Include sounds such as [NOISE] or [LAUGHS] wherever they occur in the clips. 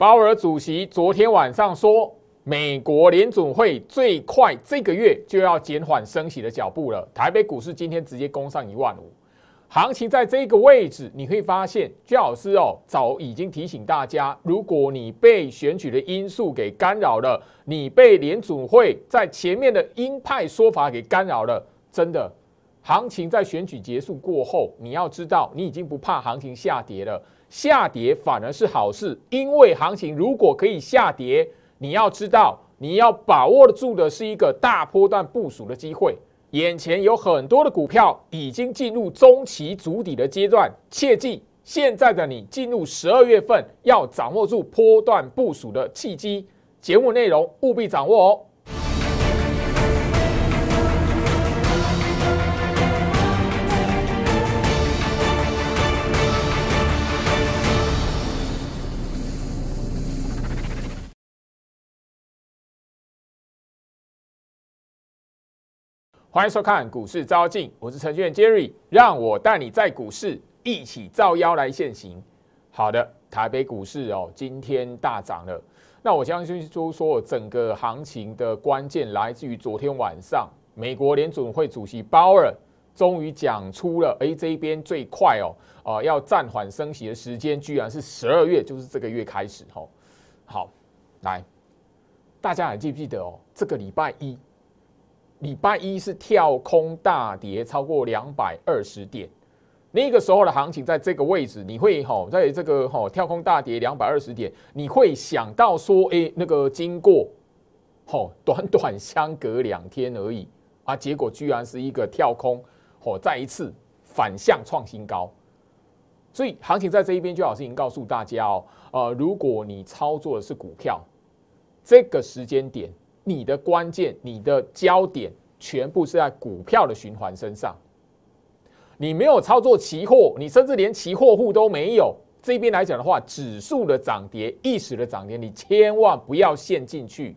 鲍尔主席昨天晚上说，美国联准会最快这个月就要减缓升息的脚步了。台北股市今天直接攻上一万五，行情在这个位置，你会发现，最老师哦，早已经提醒大家，如果你被选举的因素给干扰了，你被联准会在前面的鹰派说法给干扰了，真的，行情在选举结束过后，你要知道，你已经不怕行情下跌了。下跌反而是好事，因为行情如果可以下跌，你要知道，你要把握得住的是一个大波段部署的机会。眼前有很多的股票已经进入中期足底的阶段，切记，现在的你进入十二月份，要掌握住波段部署的契机。节目内容务必掌握哦。欢迎收看《股市招镜》，我是程序员 Jerry，让我带你在股市一起招妖来现行。好的，台北股市哦，今天大涨了。那我相信就说整个行情的关键来自于昨天晚上，美国联准会主席鲍尔终于讲出了，哎，这边最快哦，呃，要暂缓升息的时间，居然是十二月，就是这个月开始吼。好，来，大家还记不记得哦？这个礼拜一。礼拜一是跳空大跌，超过两百二十点。那个时候的行情在这个位置，你会吼在这个吼跳空大跌两百二十点，你会想到说，哎，那个经过，吼 [LAUGHS] 短短相隔两天而已啊，结果居然是一个跳空，哦再一次反向创新高。所以行情在这一边，就好师已经告诉大家哦，呃，如果你操作的是股票，这个时间点。你的关键、你的焦点，全部是在股票的循环身上。你没有操作期货，你甚至连期货户都没有。这边来讲的话，指数的涨跌、意识的涨跌，你千万不要陷进去，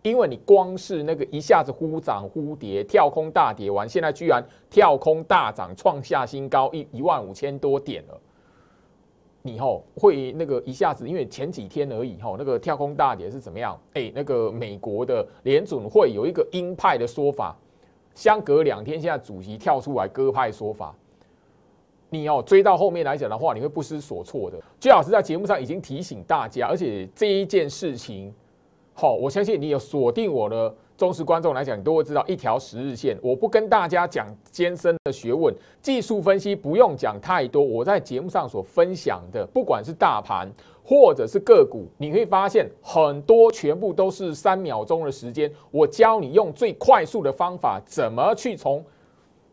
因为你光是那个一下子忽涨忽跌、跳空大跌完，现在居然跳空大涨，创下新高一一万五千多点了。你吼会那个一下子，因为前几天而已吼，那个跳空大跌是怎么样？哎，那个美国的联准会有一个鹰派的说法，相隔两天现在主席跳出来鸽派说法，你哦追到后面来讲的话，你会不知所措的。最好是，在节目上已经提醒大家，而且这一件事情，好，我相信你有锁定我的。忠实观众来讲，都会知道一条十日线。我不跟大家讲艰深的学问，技术分析不用讲太多。我在节目上所分享的，不管是大盘或者是个股，你会发现很多全部都是三秒钟的时间。我教你用最快速的方法，怎么去从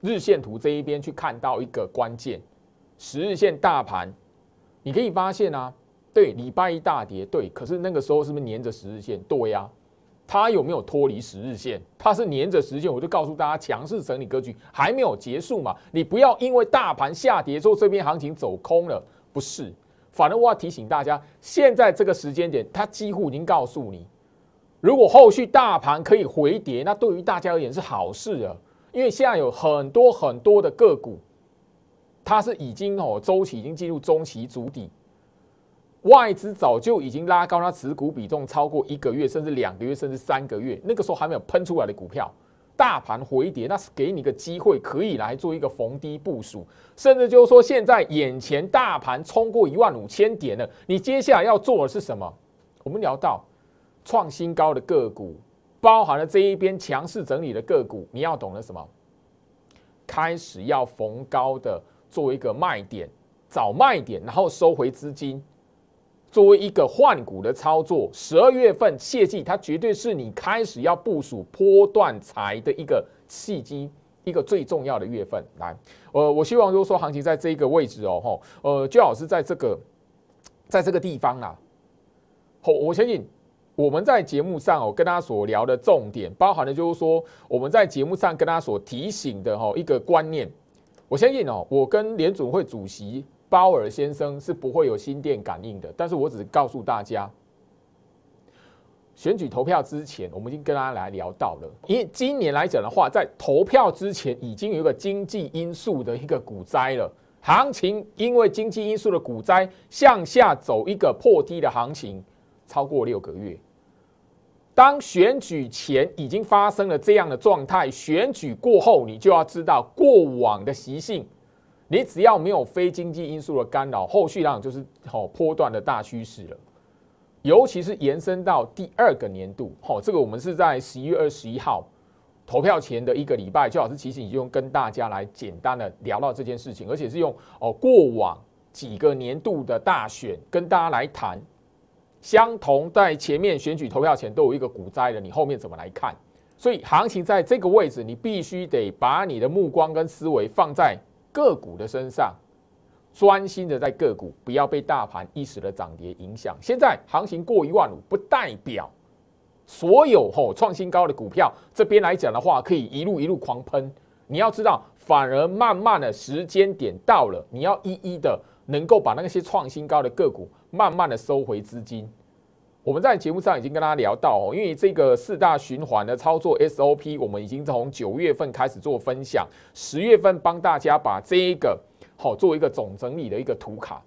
日线图这一边去看到一个关键十日线。大盘，你可以发现啊，对，礼拜一大跌，对，可是那个时候是不是粘着十日线？对呀。它有没有脱离十日线？它是粘着十日线，我就告诉大家，强势整理格局还没有结束嘛。你不要因为大盘下跌，说这边行情走空了，不是。反正我要提醒大家，现在这个时间点，它几乎已经告诉你，如果后续大盘可以回跌，那对于大家而言是好事啊。因为现在有很多很多的个股，它是已经哦周期已经进入中期筑底。外资早就已经拉高它持股比重超过一个月，甚至两个月，甚至三个月。那个时候还没有喷出来的股票，大盘回跌，那是给你个机会，可以来做一个逢低部署。甚至就是说，现在眼前大盘冲过一万五千点了，你接下来要做的是什么？我们聊到创新高的个股，包含了这一边强势整理的个股，你要懂得什么？开始要逢高的做一个卖点，找卖点，然后收回资金。作为一个换股的操作，十二月份切记，它绝对是你开始要部署波段财的一个契机，一个最重要的月份。来，呃，我希望如果说行情在这个位置哦，吼，呃，最好是在这个，在这个地方啊，我我相信我们在节目上哦，跟大家所聊的重点，包含的就是说我们在节目上跟大家所提醒的哦，一个观念，我相信哦，我跟联总会主席。鲍尔先生是不会有心电感应的，但是我只是告诉大家，选举投票之前，我们已经跟大家来聊到了。因今年来讲的话，在投票之前已经有一个经济因素的一个股灾了，行情因为经济因素的股灾向下走一个破低的行情超过六个月。当选举前已经发生了这样的状态，选举过后你就要知道过往的习性。你只要没有非经济因素的干扰，后续当然就是好波段的大趋势了。尤其是延伸到第二个年度，好，这个我们是在十一月二十一号投票前的一个礼拜，就老师其实已经跟大家来简单的聊到这件事情，而且是用哦过往几个年度的大选跟大家来谈，相同在前面选举投票前都有一个股灾的，你后面怎么来看？所以行情在这个位置，你必须得把你的目光跟思维放在。个股的身上，专心的在个股，不要被大盘一时的涨跌影响。现在行情过一万五，不代表所有吼创新高的股票这边来讲的话，可以一路一路狂喷。你要知道，反而慢慢的时间点到了，你要一一的能够把那些创新高的个股慢慢的收回资金。我们在节目上已经跟大家聊到哦，因为这个四大循环的操作 SOP，我们已经从九月份开始做分享，十月份帮大家把这个好做一个总整理的一个图卡，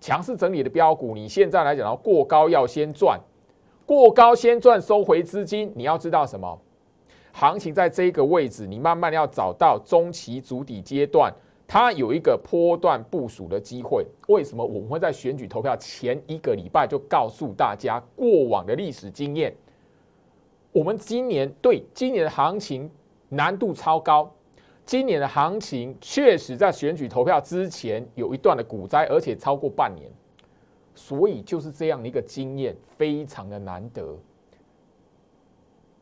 强势整理的标股，你现在来讲到过高要先赚，过高先赚收回资金，你要知道什么？行情在这一个位置，你慢慢要找到中期主底阶段。它有一个波段部署的机会，为什么我会在选举投票前一个礼拜就告诉大家过往的历史经验？我们今年对今年的行情难度超高，今年的行情确实在选举投票之前有一段的股灾，而且超过半年，所以就是这样的一个经验，非常的难得。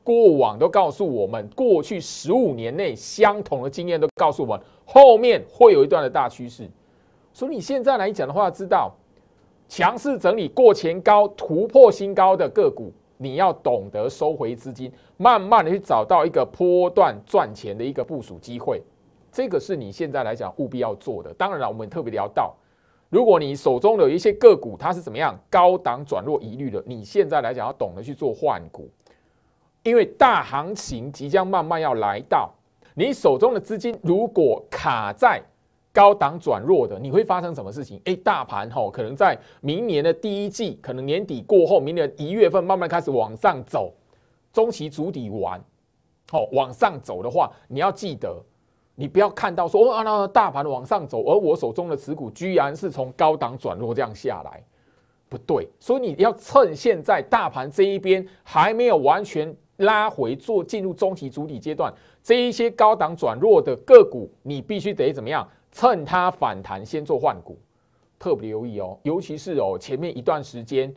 过往都告诉我们，过去十五年内相同的经验都告诉我们，后面会有一段的大趋势。所以你现在来讲的话，知道强势整理过前高、突破新高的个股，你要懂得收回资金，慢慢的去找到一个波段赚钱的一个部署机会。这个是你现在来讲务必要做的。当然了，我们特别聊到，如果你手中有一些个股，它是怎么样高档转弱疑虑的，你现在来讲要懂得去做换股。因为大行情即将慢慢要来到，你手中的资金如果卡在高档转弱的，你会发生什么事情？诶，大盘哈可能在明年的第一季，可能年底过后，明年一月份慢慢开始往上走，中期主底完，好往上走的话，你要记得，你不要看到说哦啊那大盘往上走，而我手中的持股居然是从高档转弱这样下来，不对。所以你要趁现在大盘这一边还没有完全。拉回做进入中期主体阶段，这一些高档转弱的个股，你必须得怎么样？趁它反弹先做换股，特别留意哦，尤其是哦前面一段时间，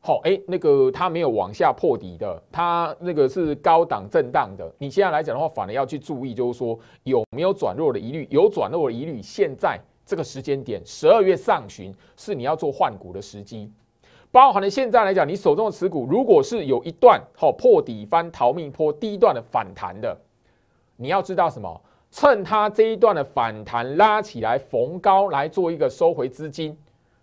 好哎那个它没有往下破底的，它那个是高档震荡的。你现在来讲的话，反而要去注意，就是说有没有转弱的疑虑，有转弱的疑虑，现在这个时间点，十二月上旬是你要做换股的时机。包含了现在来讲，你手中的持股，如果是有一段好破底翻逃命坡低段的反弹的，你要知道什么？趁它这一段的反弹拉起来逢高来做一个收回资金，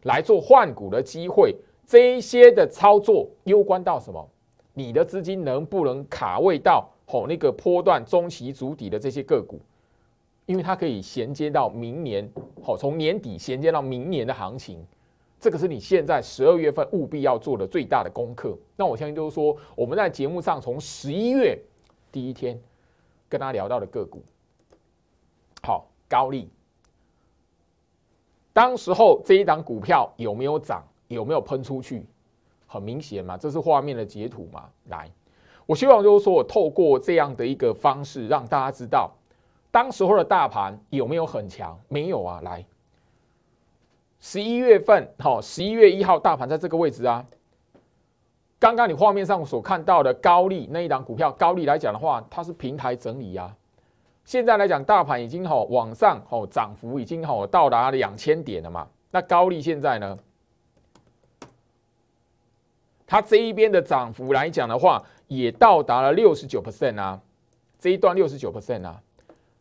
来做换股的机会，这一些的操作攸关到什么？你的资金能不能卡位到好那个波段中期主底的这些个股？因为它可以衔接到明年，好从年底衔接到明年的行情。这个是你现在十二月份务必要做的最大的功课。那我相信就是说，我们在节目上从十一月第一天跟大家聊到的个股，好高丽，当时候这一档股票有没有涨？有没有喷出去？很明显嘛，这是画面的截图嘛。来，我希望就是说我透过这样的一个方式，让大家知道，当时候的大盘有没有很强？没有啊，来。十一月份，好，十一月一号，大盘在这个位置啊。刚刚你画面上所看到的高丽那一档股票，高丽来讲的话，它是平台整理呀。现在来讲，大盘已经哈往上，哦，涨幅已经哈到达两千点了嘛。那高丽现在呢，它这一边的涨幅来讲的话，也到达了六十九 percent 啊，这一段六十九 percent 啊，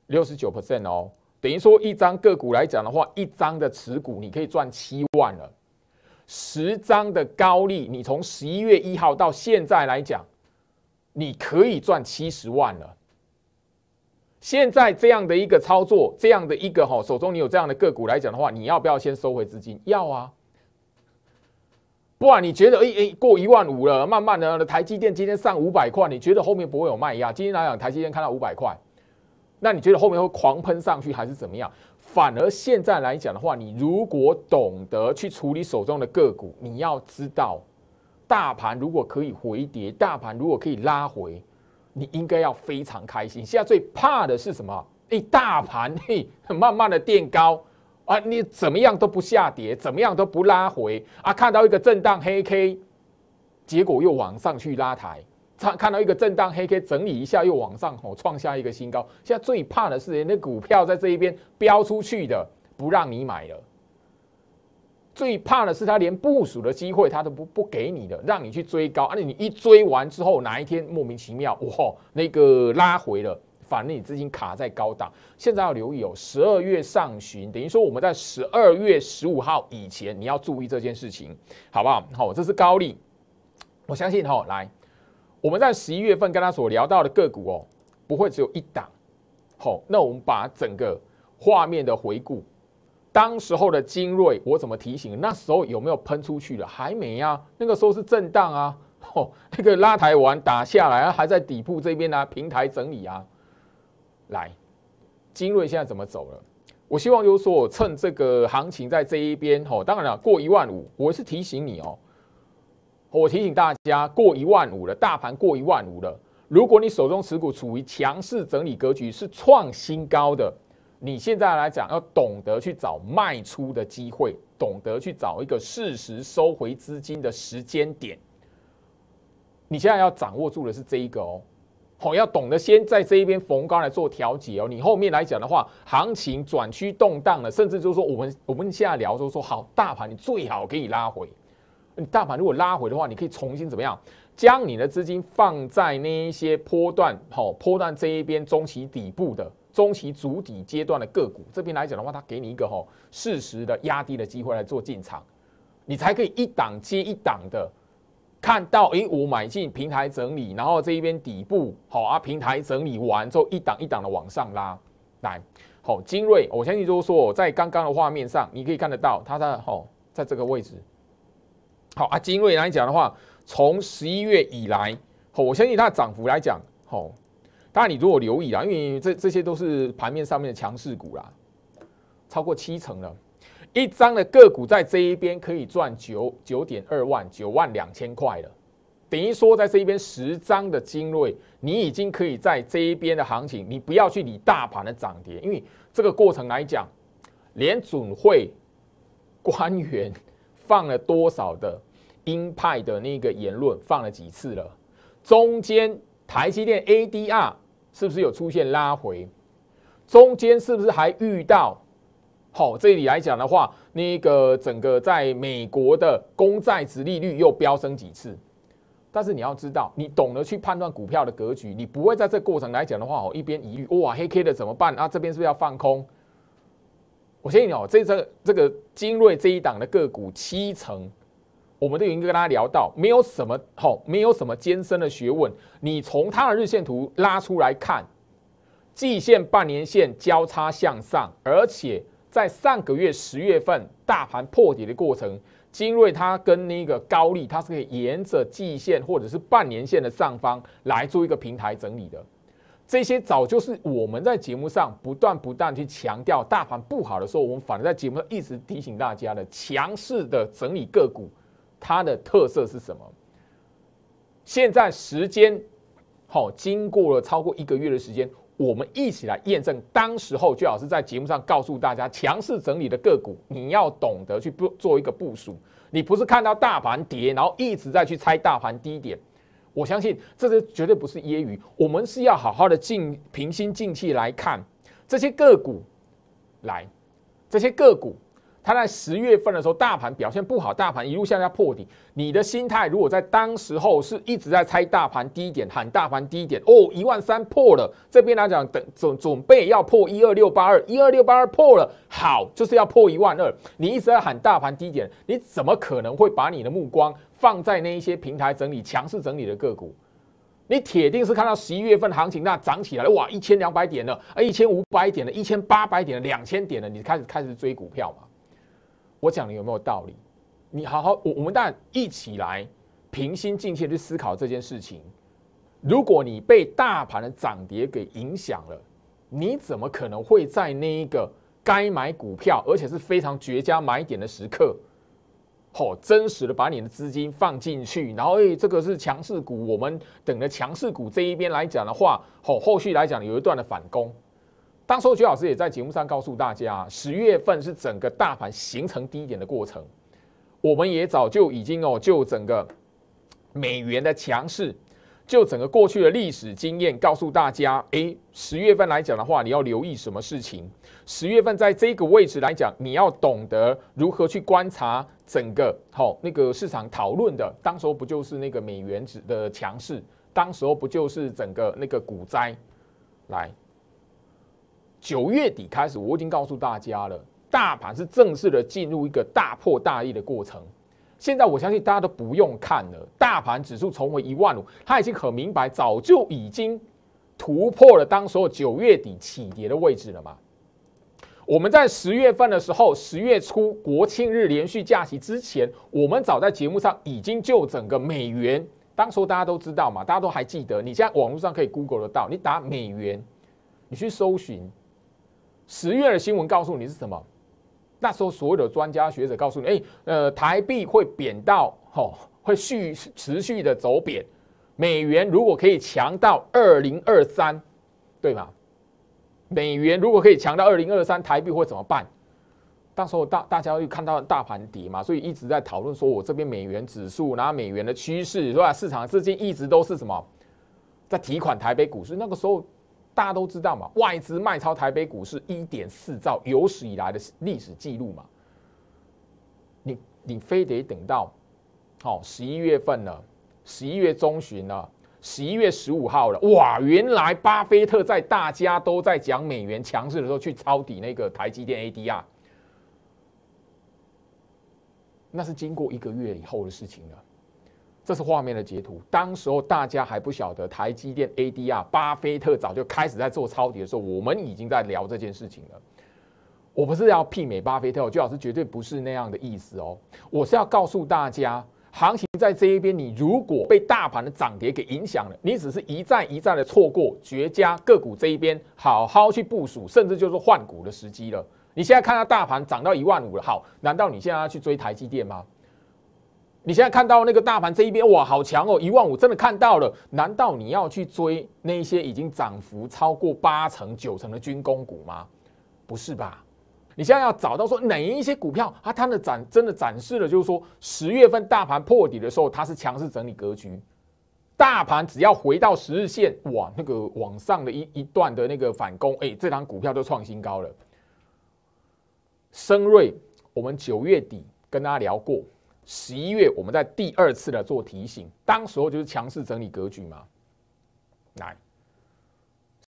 六十九 percent 哦。等于说一张个股来讲的话，一张的持股你可以赚七万了，十张的高利，你从十一月一号到现在来讲，你可以赚七十万了。现在这样的一个操作，这样的一个哈，手中你有这样的个股来讲的话，你要不要先收回资金？要啊，不然你觉得哎哎过一万五了，慢慢的台积电今天上五百块，你觉得后面不会有卖压？今天来讲台积电看到五百块。那你觉得后面会狂喷上去还是怎么样？反而现在来讲的话，你如果懂得去处理手中的个股，你要知道，大盘如果可以回跌，大盘如果可以拉回，你应该要非常开心。现在最怕的是什么？哎，大盘嘿慢慢的垫高啊，你怎么样都不下跌，怎么样都不拉回啊，看到一个震荡黑 K，结果又往上去拉抬。他看到一个震荡黑 K 整理一下，又往上吼创下一个新高。现在最怕的是，那股票在这一边飙出去的，不让你买了。最怕的是，他连部署的机会他都不不给你的，让你去追高。而且你一追完之后，哪一天莫名其妙哇，那个拉回了，反正你资金卡在高档。现在要留意哦，十二月上旬，等于说我们在十二月十五号以前，你要注意这件事情，好不好？好，这是高利，我相信哈，来。我们在十一月份跟他所聊到的个股哦，不会只有一档，好，那我们把整个画面的回顾，当时候的精锐，我怎么提醒？那时候有没有喷出去了？还没啊，那个时候是震荡啊，哦，那个拉台完打下来啊，还在底部这边呢，平台整理啊，来，精锐现在怎么走了？我希望有所趁这个行情在这一边吼，当然了，过一万五，我是提醒你哦。我提醒大家，过一万五了，大盘过一万五了。如果你手中持股处于强势整理格局，是创新高的，你现在来讲要懂得去找卖出的机会，懂得去找一个适时收回资金的时间点。你现在要掌握住的是这一个哦，好，要懂得先在这一边逢高来做调节哦。你后面来讲的话，行情转趋动荡了，甚至就是说，我们我们现在聊说说好，大盘你最好可以拉回。你但凡如果拉回的话，你可以重新怎么样？将你的资金放在那一些波段，好波段这一边中期底部的中期主底阶段的个股，这边来讲的话，它给你一个哈适时的压低的机会来做进场，你才可以一档接一档的看到，诶，我买进平台整理，然后这一边底部好啊，平台整理完之后一档一档的往上拉来，好，精锐，我相信就是说，在刚刚的画面上，你可以看得到它的好在这个位置。好啊，精锐来讲的话，从十一月以来，我相信它的涨幅来讲，好，当然你如果留意啦，因为这这些都是盘面上面的强势股啦，超过七成了，一张的个股在这一边可以赚九九点二万九万两千块了，等于说在这一边十张的精锐，你已经可以在这一边的行情，你不要去理大盘的涨跌，因为这个过程来讲，连准会官员放了多少的。鹰派的那个言论放了几次了？中间台积电 ADR 是不是有出现拉回？中间是不是还遇到？好，这里来讲的话，那个整个在美国的公债值利率又飙升几次？但是你要知道，你懂得去判断股票的格局，你不会在这过程来讲的话，哦，一边疑虑，哇，黑 K 的怎么办？啊，这边是不是要放空？我建议你哦，这这这个精锐这一档的个股七成。我们都已经跟大家聊到，没有什么好，没有什么艰深的学问。你从它的日线图拉出来看，季线、半年线交叉向上，而且在上个月十月份大盘破底的过程，精锐它跟那个高利它是可以沿着季线或者是半年线的上方来做一个平台整理的。这些早就是我们在节目上不断不断去强调，大盘不好的时候，我们反而在节目上一直提醒大家的强势的整理个股。它的特色是什么？现在时间好经过了超过一个月的时间，我们一起来验证。当时候，最好是在节目上告诉大家，强势整理的个股，你要懂得去做一个部署。你不是看到大盘跌，然后一直在去猜大盘低点。我相信这是绝对不是揶揄，我们是要好好的静平心静气来看这些个股，来这些个股。他在十月份的时候，大盘表现不好，大盘一路向下破底。你的心态如果在当时候是一直在猜大盘低点，喊大盘低点哦，一万三破了。这边来讲，等准准备要破一二六八二，一二六八二破了，好就是要破一万二。你一直在喊大盘低点，你怎么可能会把你的目光放在那一些平台整理、强势整理的个股？你铁定是看到十一月份行情那涨起来了，哇，一千两百点了，啊，一千五百点了，一千八百点了，两千点了，你开始开始追股票嘛？我讲的有没有道理？你好好，我我们大家一起来平心静气去思考这件事情。如果你被大盘的涨跌给影响了，你怎么可能会在那一个该买股票，而且是非常绝佳买点的时刻，吼，真实的把你的资金放进去，然后诶，这个是强势股，我们等着强势股这一边来讲的话，吼，后续来讲有一段的反攻。当候，徐老师也在节目上告诉大家，十月份是整个大盘形成低点的过程。我们也早就已经哦，就整个美元的强势，就整个过去的历史经验告诉大家，诶，十月份来讲的话，你要留意什么事情？十月份在这个位置来讲，你要懂得如何去观察整个好那个市场讨论的。当时候不就是那个美元指的强势？当时候不就是整个那个股灾来？九月底开始，我已经告诉大家了，大盘是正式的进入一个大破大立的过程。现在我相信大家都不用看了，大盘指数重回一万五，它已经很明白，早就已经突破了当时候九月底起跌的位置了嘛。我们在十月份的时候，十月初国庆日连续假期之前，我们早在节目上已经就整个美元，当候大家都知道嘛，大家都还记得，你现在网络上可以 Google 得到，你打美元，你去搜寻。十月的新闻告诉你是什么？那时候所有的专家学者告诉你，哎，呃，台币会贬到，吼，会续持续的走贬，美元如果可以强到二零二三，对吗？美元如果可以强到二零二三，台币会怎么办？到时候大大家又看到大盘底嘛，所以一直在讨论说我这边美元指数，然后美元的趋势，是吧？市场最近一直都是什么，在提款台北股市，那个时候。大家都知道嘛，外资卖超台北股市一点四兆，有史以来的历史记录嘛。你你非得等到好十一月份了，十一月中旬了，十一月十五号了，哇！原来巴菲特在大家都在讲美元强势的时候去抄底那个台积电 ADR，那是经过一个月以后的事情了。这是画面的截图。当时候大家还不晓得台积电 ADR，巴菲特早就开始在做抄底的时候，我们已经在聊这件事情了。我不是要媲美巴菲特，我就老师绝对不是那样的意思哦。我是要告诉大家，行情在这一边，你如果被大盘的涨跌给影响了，你只是一再一再的错过绝佳个股这一边，好好去部署，甚至就是换股的时机了。你现在看到大盘涨到一万五了，好，难道你现在要去追台积电吗？你现在看到那个大盘这一边，哇，好强哦！一万五真的看到了。难道你要去追那些已经涨幅超过八成、九成的军工股吗？不是吧？你现在要找到说哪一些股票啊，它的展真的展示了，就是说十月份大盘破底的时候，它是强势整理格局。大盘只要回到十日线，哇，那个往上的一一段的那个反攻，哎，这档股票都创新高了。深瑞，我们九月底跟大家聊过。十一月，我们在第二次的做提醒，当时候就是强势整理格局嘛。来，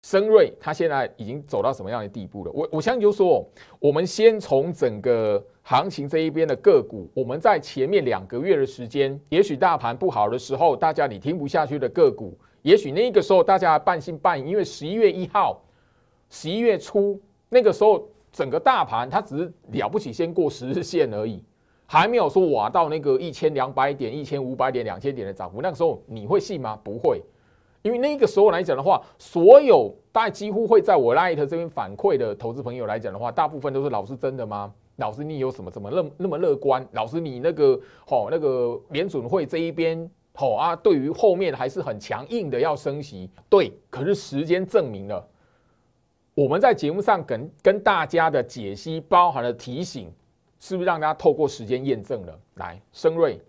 深瑞他现在已经走到什么样的地步了？我我相信就是说，我们先从整个行情这一边的个股，我们在前面两个月的时间，也许大盘不好的时候，大家你听不下去的个股，也许那个时候大家半信半疑，因为十一月一号、十一月初那个时候，整个大盘它只是了不起先过十日线而已。还没有说挖到那个一千两百点、一千五百点、两千点的涨幅，那个时候你会信吗？不会，因为那个时候来讲的话，所有大几乎会在我 Light 这边反馈的投资朋友来讲的话，大部分都是老师真的吗？老师，你有什么怎么么那么乐观？老师，你那个好那个联准会这一边好啊，对于后面还是很强硬的要升息。对，可是时间证明了，我们在节目上跟跟大家的解析包含了提醒。是不是让大家透过时间验证了？来，生瑞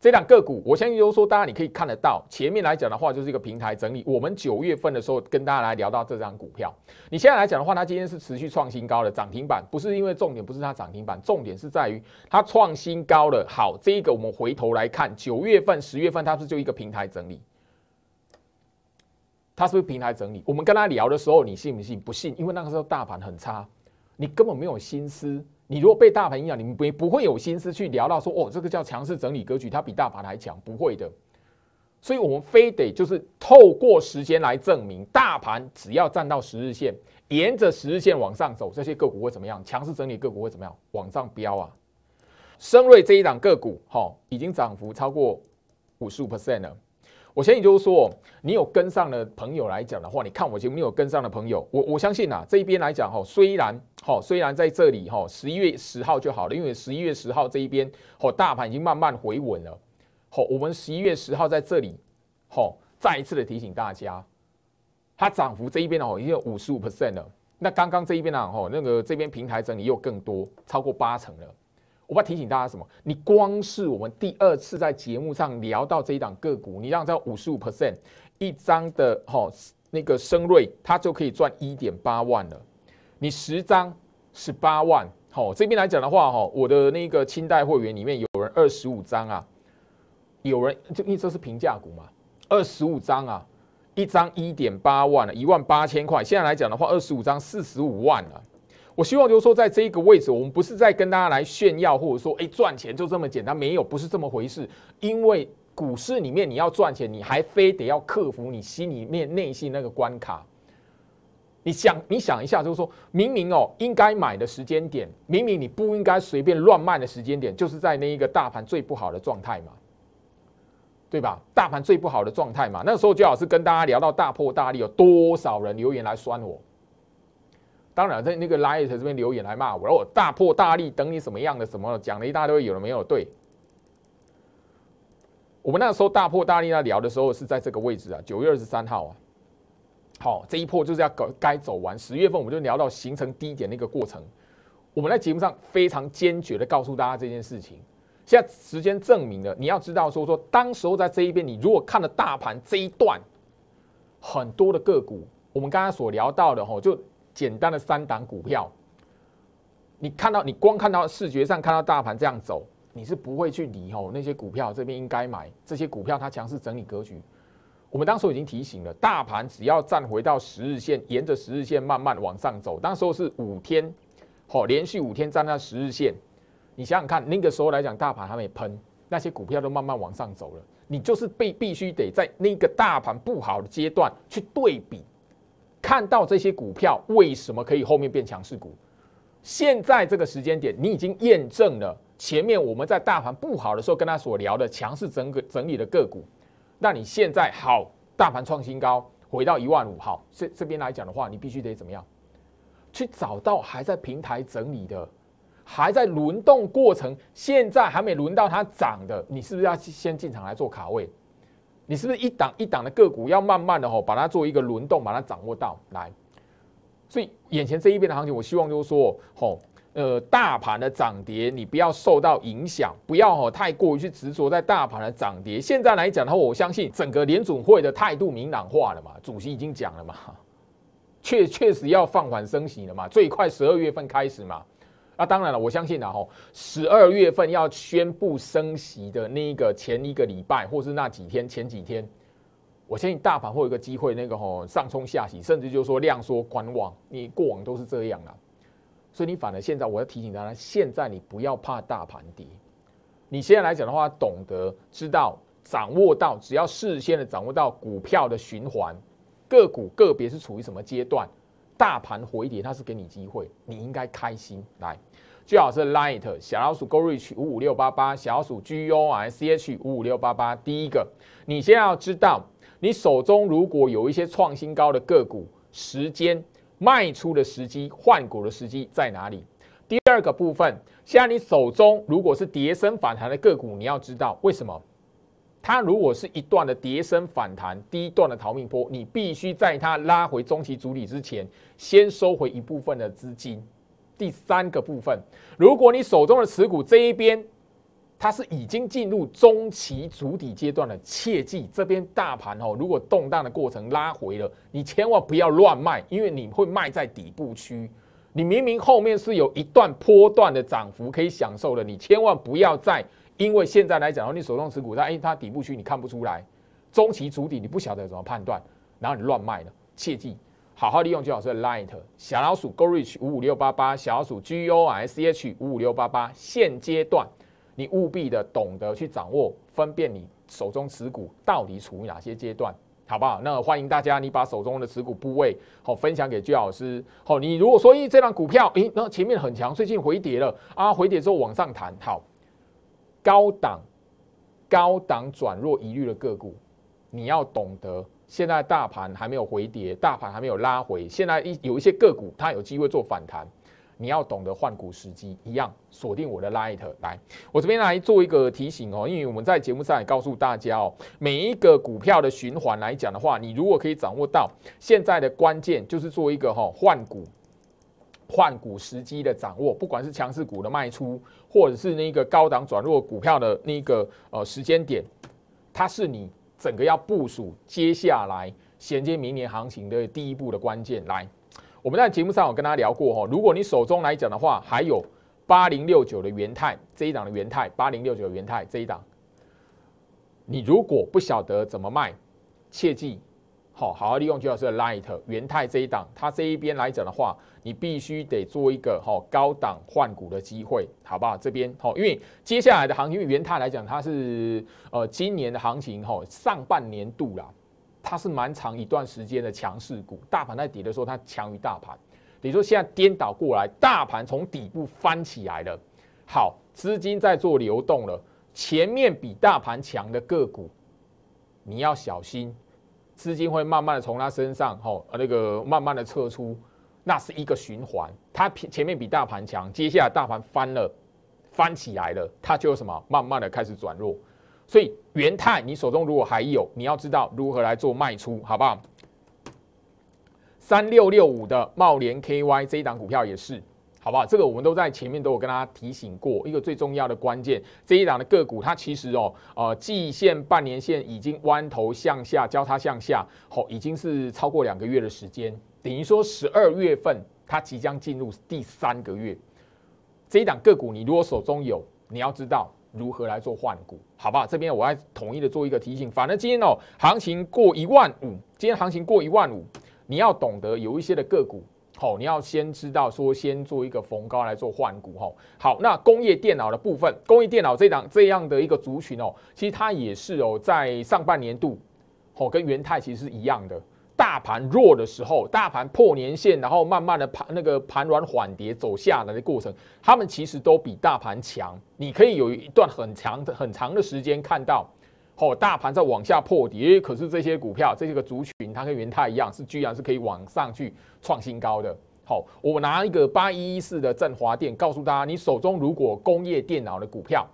这两个股，我相信都说大家你可以看得到。前面来讲的话，就是一个平台整理。我们九月份的时候跟大家来聊到这张股票，你现在来讲的话，它今天是持续创新高的涨停板，不是因为重点，不是它涨停板，重点是在于它创新高了。好，这一个我们回头来看，九月份、十月份它是就一个平台整理，它是不是平台整理？我们跟他聊的时候，你信不信？不信，因为那个时候大盘很差，你根本没有心思。你如果被大盘影响，你不不会有心思去聊到说哦，这个叫强势整理格局，它比大盘还强，不会的。所以我们非得就是透过时间来证明，大盘只要站到十日线，沿着十日线往上走，这些个股会怎么样？强势整理个股会怎么样？往上飙啊！升瑞这一档个股，哈，已经涨幅超过五十五 percent 了。我相信就是说，你有跟上的朋友来讲的话，你看我节目，你有跟上的朋友，我我相信啊，这一边来讲，哈，虽然。好，虽然在这里哈，十一月十号就好了，因为十一月十号这一边，好，大盘已经慢慢回稳了。好，我们十一月十号在这里，好，再一次的提醒大家，它涨幅这一边哦，已经五十五 percent 了。那刚刚这一边呢，哈，那个这边平台整理又更多，超过八成了。我要提醒大家什么？你光是我们第二次在节目上聊到这一档个股，你让这五十五 percent 一张的哈，那个升瑞，它就可以赚一点八万了。你十张十八万，好，这边来讲的话，哈，我的那个清代会员里面有人二十五张啊，有人就因为这是平价股嘛，二十五张啊，一张一点八万一万八千块。现在来讲的话，二十五张四十五万了。我希望就是说，在这个位置，我们不是在跟大家来炫耀，或者说，哎，赚钱就这么简单，没有，不是这么回事。因为股市里面你要赚钱，你还非得要克服你心里面内心那个关卡。你想，你想一下，就是说，明明哦，应该买的时间点，明明你不应该随便乱卖的时间点，就是在那一个大盘最不好的状态嘛，对吧？大盘最不好的状态嘛，那时候最好是跟大家聊到大破大立，有多少人留言来酸我？当然，在那个拉夜台这边留言来骂我，然后我大破大立，等你什么样的什么，讲了一大堆，有了没有？对，我们那时候大破大立那聊的时候是在这个位置啊，九月二十三号啊。好，这一波就是要搞该走完。十月份我们就聊到形成低点的一个过程。我们在节目上非常坚决的告诉大家这件事情。现在时间证明了，你要知道说说当时候在这一边，你如果看了大盘这一段，很多的个股，我们刚刚所聊到的哈，就简单的三档股票，你看到你光看到视觉上看到大盘这样走，你是不会去理哦那些股票这边应该买，这些股票它强势整理格局。我们当时已经提醒了，大盘只要站回到十日线，沿着十日线慢慢往上走。当时候是五天，好，连续五天站在十日线。你想想看，那个时候来讲，大盘还没喷，那些股票都慢慢往上走了。你就是被必须得在那个大盘不好的阶段去对比，看到这些股票为什么可以后面变强势股。现在这个时间点，你已经验证了前面我们在大盘不好的时候跟他所聊的强势整个整理的个股。那你现在好大盘创新高，回到一万五，好，这这边来讲的话，你必须得怎么样？去找到还在平台整理的，还在轮动过程，现在还没轮到它涨的，你是不是要先进场来做卡位？你是不是一档一档的个股要慢慢的吼把它做一个轮动，把它掌握到来？所以眼前这一边的行情，我希望就是说吼。呃，大盘的涨跌，你不要受到影响，不要太过于去执着在大盘的涨跌。现在来讲的话，我相信整个联总会的态度明朗化了嘛，主席已经讲了嘛，确确实要放缓升息了嘛，最快十二月份开始嘛。那当然了，我相信啊吼，十二月份要宣布升息的那一个前一个礼拜，或是那几天前几天，我相信大盘会有一个机会，那个吼上冲下洗，甚至就说量缩观望，你过往都是这样啊。所以你反而现在，我要提醒大家，现在你不要怕大盘跌。你现在来讲的话，懂得、知道、掌握到，只要事先的掌握到股票的循环，个股个别是处于什么阶段，大盘回跌，它是给你机会，你应该开心来。最好是 l i g h t 小老鼠 Gorich 五五六八八，小老鼠 Guch 五五六八八。第一个，你先要知道，你手中如果有一些创新高的个股，时间。卖出的时机，换股的时机在哪里？第二个部分，现在你手中如果是跌升反弹的个股，你要知道为什么？它如果是一段的跌升反弹，第一段的逃命波，你必须在它拉回中期主力之前，先收回一部分的资金。第三个部分，如果你手中的持股这一边，它是已经进入中期主底阶段了，切记这边大盘哦，如果动荡的过程拉回了，你千万不要乱卖，因为你会卖在底部区，你明明后面是有一段坡段的涨幅可以享受的，你千万不要再因为现在来讲，你手中持股在，哎，它底部区你看不出来，中期主底你不晓得怎么判断，然后你乱卖了，切记好好利用就好的 Light 小老鼠 Gorich 五五六八八，小老鼠 G O S H 五五六八八，现阶段。你务必的懂得去掌握分辨你手中持股到底处于哪些阶段，好不好？那欢迎大家，你把手中的持股部位好分享给鞠老师。好，你如果说，咦这张股票，咦，那前面很强，最近回跌了啊，回跌之后往上弹，好，高档高档转弱疑虑的个股，你要懂得，现在大盘还没有回跌，大盘还没有拉回，现在一有一些个股它有机会做反弹。你要懂得换股时机一样锁定我的 Light 来，我这边来做一个提醒哦，因为我们在节目上也告诉大家哦，每一个股票的循环来讲的话，你如果可以掌握到现在的关键，就是做一个哈换股换股时机的掌握，不管是强势股的卖出，或者是那个高档转弱股票的那个呃时间点，它是你整个要部署接下来衔接明年行情的第一步的关键来。我们在节目上有跟大家聊过哈，如果你手中来讲的话，还有八零六九的元泰这一档的元泰，八零六九的元泰这一档，你如果不晓得怎么卖，切记，好，好好利用就老师的 Light 元泰这一档，它这一边来讲的话，你必须得做一个哈高档换股的机会，好不好？这边好，因为接下来的行情，因为元泰来讲，它是呃今年的行情哈上半年度啦。它是蛮长一段时间的强势股，大盘在底的时候它强于大盘。比如说现在颠倒过来，大盘从底部翻起来了，好，资金在做流动了。前面比大盘强的个股，你要小心，资金会慢慢的从它身上，哈，呃，那个慢慢的撤出，那是一个循环。它前面比大盘强，接下来大盘翻了，翻起来了，它就什么，慢慢的开始转弱。所以，元泰，你手中如果还有，你要知道如何来做卖出，好不好？三六六五的茂联 KY 这一档股票也是，好不好？这个我们都在前面都有跟大家提醒过，一个最重要的关键，这一档的个股它其实哦，呃，季线、半年线已经弯头向下，交叉向下，好，已经是超过两个月的时间，等于说十二月份它即将进入第三个月。这一档个股，你如果手中有，你要知道。如何来做换股？好吧，这边我要统一的做一个提醒。反正今天哦，行情过一万五，今天行情过一万五，你要懂得有一些的个股，好，你要先知道说先做一个逢高来做换股，哈。好，那工业电脑的部分，工业电脑这档这样的一个族群哦，其实它也是哦，在上半年度，哦跟元泰其实是一样的。大盘弱的时候，大盘破年线，然后慢慢的盘那个盘软缓跌走下来的过程，他们其实都比大盘强。你可以有一段很长的很长的时间看到，哦，大盘在往下破跌，可是这些股票这些个族群，它跟云泰一样，是居然是可以往上去创新高的。好，我拿一个八一一四的振华电告诉大家，你手中如果工业电脑的股票。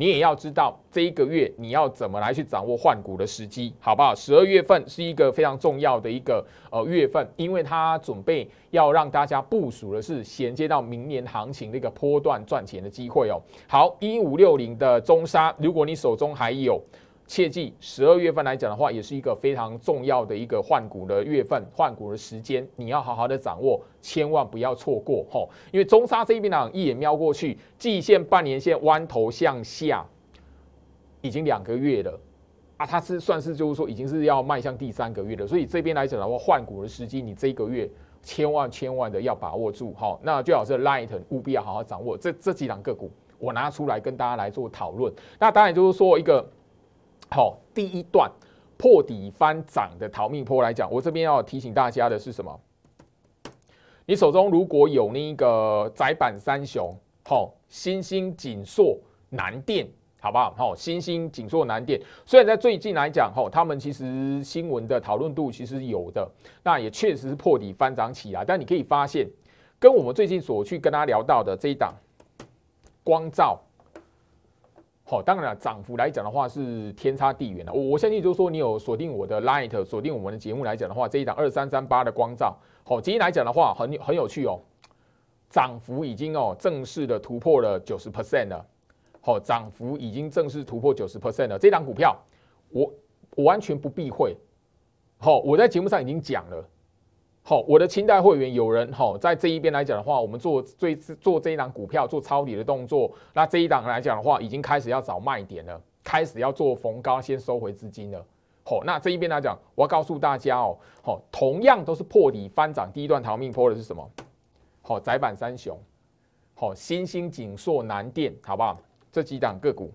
你也要知道这一个月你要怎么来去掌握换股的时机，好不好？十二月份是一个非常重要的一个呃月份，因为它准备要让大家部署的是衔接到明年行情的一个波段赚钱的机会哦。好，一五六零的中沙，如果你手中还有。切记，十二月份来讲的话，也是一个非常重要的一个换股的月份，换股的时间你要好好的掌握，千万不要错过。吼，因为中沙这边呢，一眼瞄过去，季线、半年线弯头向下，已经两个月了，啊，它是算是就是说，已经是要迈向第三个月了。所以这边来讲的话，换股的时机，你这个月千万千万的要把握住。好，那最好是 l i t 务必要好好掌握。这这几档个股，我拿出来跟大家来做讨论。那当然就是说一个。好，第一段破底翻涨的逃命坡来讲，我这边要提醒大家的是什么？你手中如果有那一个窄板三雄，好，新兴锦硕、南电，好不好？好，新兴紧缩南电，虽然在最近来讲，吼，他们其实新闻的讨论度其实有的，那也确实是破底翻涨起来，但你可以发现，跟我们最近所去跟他聊到的这一档光照。好，当然了，涨幅来讲的话是天差地远的。我我相信就是说，你有锁定我的 Light，锁定我们的节目来讲的话，这一档二三三八的光照，好，今天来讲的话很很有趣哦。涨幅已经哦正式的突破了九十 percent 了，好，涨幅已经正式突破九十 percent 了。这档股票，我我完全不避讳，好，我在节目上已经讲了。好，我的清代会员有人好在这一边来讲的话，我们做最做这一档股票做抄底的动作，那这一档来讲的话，已经开始要找卖点了，开始要做逢高先收回资金了。好，那这一边来讲，我要告诉大家哦，好，同样都是破底翻涨，第一段逃命坡的是什么？好，窄板三雄，好，新兴锦硕、南电，好不好？这几档个股，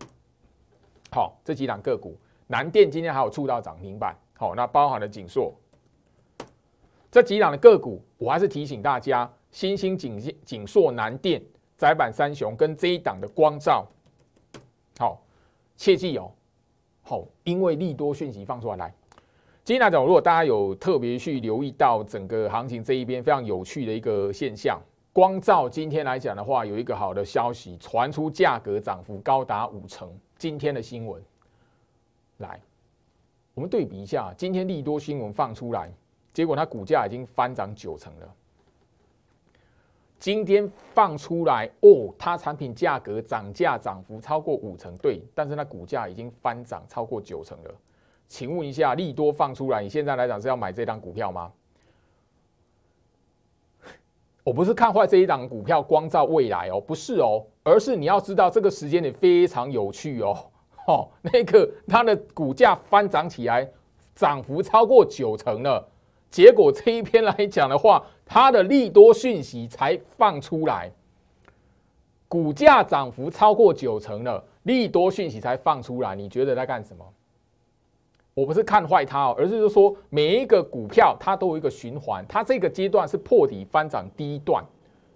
好，这几档个股，南电今天还有触到涨停板，好，那包含了锦硕。这几档的个股，我还是提醒大家：新兴景景缩南电、窄板三雄跟这一档的光照，好，切记哦。好，因为利多讯息放出来。今天来讲，如果大家有特别去留意到整个行情这一边非常有趣的一个现象，光照今天来讲的话，有一个好的消息传出，价格涨幅高达五成。今天的新闻，来，我们对比一下，今天利多新闻放出来。结果它股价已经翻涨九成了。今天放出来哦，它产品价格涨价涨幅超过五成，对，但是它股价已经翻涨超过九成了。请问一下，利多放出来，你现在来讲是要买这张股票吗？[LAUGHS] 我不是看坏这一档股票，光照未来哦，不是哦，而是你要知道这个时间点非常有趣哦，[LAUGHS] 哦，那个它的股价翻涨起来，涨幅超过九成了。结果这一篇来讲的话，它的利多讯息才放出来，股价涨幅超过九成了，利多讯息才放出来，你觉得在干什么？我不是看坏它哦，而是说每一个股票它都有一个循环，它这个阶段是破底翻涨第一段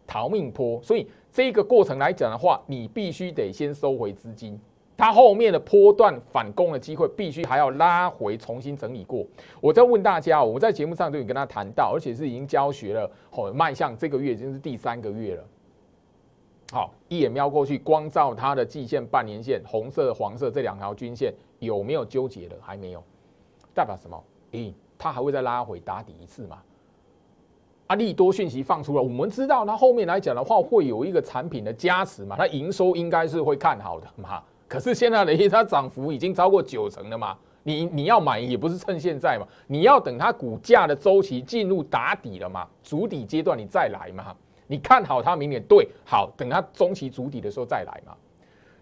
逃命坡，所以这个过程来讲的话，你必须得先收回资金。它后面的波段反攻的机会，必须还要拉回重新整理过。我再问大家，我在节目上都已经跟他谈到，而且是已经教学了。好，迈向这个月已经是第三个月了。好，一眼瞄过去，光照它的季线、半年线，红色、黄色这两条均线有没有纠结的？还没有，代表什么？咦，它还会再拉回打底一次吗？阿利多讯息放出了，我们知道它后面来讲的话，会有一个产品的加持嘛，它营收应该是会看好的嘛。可是现在雷它涨幅已经超过九成了嘛，你你要买也不是趁现在嘛，你要等它股价的周期进入打底了嘛，筑底阶段你再来嘛，你看好它明年对，好等它中期筑底的时候再来嘛。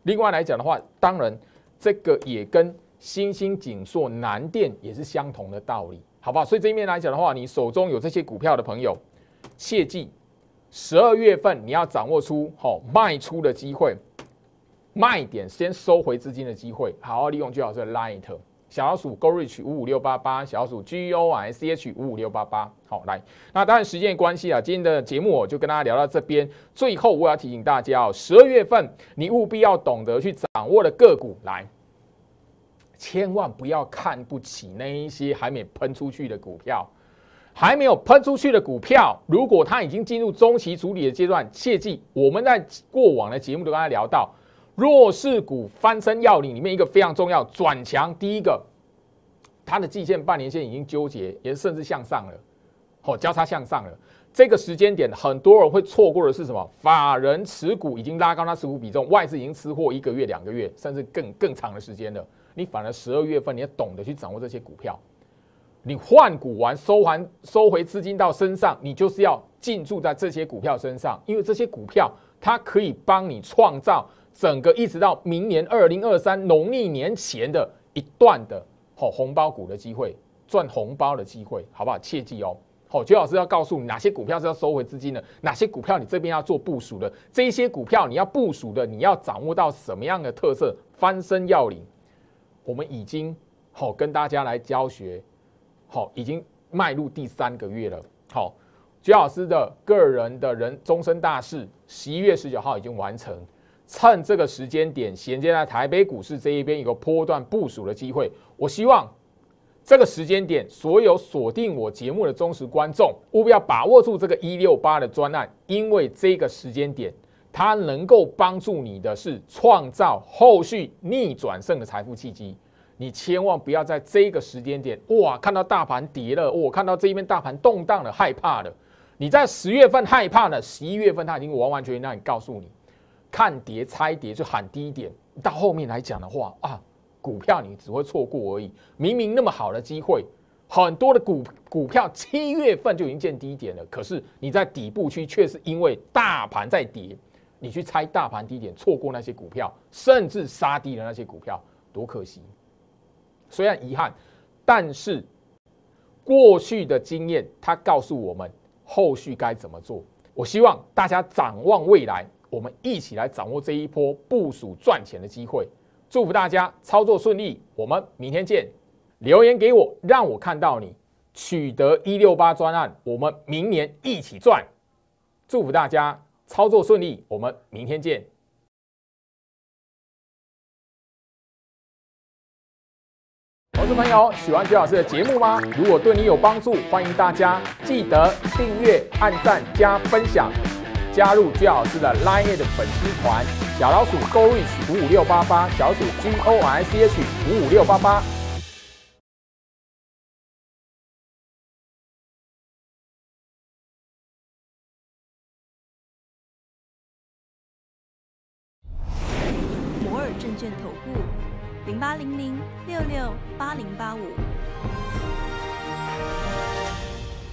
另外来讲的话，当然这个也跟新兴锦硕南电也是相同的道理，好不好？所以这一面来讲的话，你手中有这些股票的朋友，切记十二月份你要掌握出好卖出的机会。卖点先收回资金的机会，好好利用就好。是 l i g h t 小老鼠 Go Reach 五五六八八，小老鼠 G O I C H 五五六八八。好，来，那当然时间关系啊，今天的节目我就跟大家聊到这边。最后，我要提醒大家哦，十二月份你务必要懂得去掌握的个股，来，千万不要看不起那一些还没喷出去的股票，还没有喷出去的股票，如果它已经进入中期处理的阶段，切记我们在过往的节目都跟大家聊到。弱势股翻身要领里面一个非常重要转强，第一个，它的季线半年线已经纠结，也甚至向上了，哦交叉向上了。这个时间点，很多人会错过的是什么？法人持股已经拉高，它持股比重，外资已经吃货一个月、两个月，甚至更更长的时间了。你反而十二月份，你要懂得去掌握这些股票，你换股完，收还收回资金到身上，你就是要进驻在这些股票身上，因为这些股票它可以帮你创造。整个一直到明年二零二三农历年前的一段的好红包股的机会，赚红包的机会，好不好？切记哦！好，鞠老师要告诉你哪些股票是要收回资金的，哪些股票你这边要做部署的，这些股票你要部署的，你要掌握到什么样的特色翻身要领，我们已经好跟大家来教学，好，已经迈入第三个月了。好，鞠老师的个人的人终身大事，十一月十九号已经完成。趁这个时间点，衔接在台北股市这一边有个波段部署的机会。我希望这个时间点，所有锁定我节目的忠实观众，务必要把握住这个一六八的专案，因为这个时间点，它能够帮助你的是创造后续逆转胜的财富契机。你千万不要在这个时间点，哇，看到大盘跌了，我看到这一边大盘动荡了，害怕了。你在十月份害怕了，十一月份它已经完完全全让你告诉你。看跌猜跌就喊低点，到后面来讲的话啊，股票你只会错过而已。明明那么好的机会，很多的股股票七月份就已经见低点了，可是你在底部区却是因为大盘在跌，你去猜大盘低点，错过那些股票，甚至杀低了那些股票，多可惜。虽然遗憾，但是过去的经验它告诉我们后续该怎么做。我希望大家展望未来。我们一起来掌握这一波部署赚钱的机会，祝福大家操作顺利。我们明天见，留言给我，让我看到你取得一六八专案。我们明年一起赚，祝福大家操作顺利。我们明天见。投资朋友喜欢周老师的节目吗？如果对你有帮助，欢迎大家记得订阅、按赞加分享。加入居老师的 LINE 的粉丝团，小老鼠 G O I C H 五五六八八，小鼠 G O I C H 五五六八八。摩尔证券投顾，零八零零六六八零八五。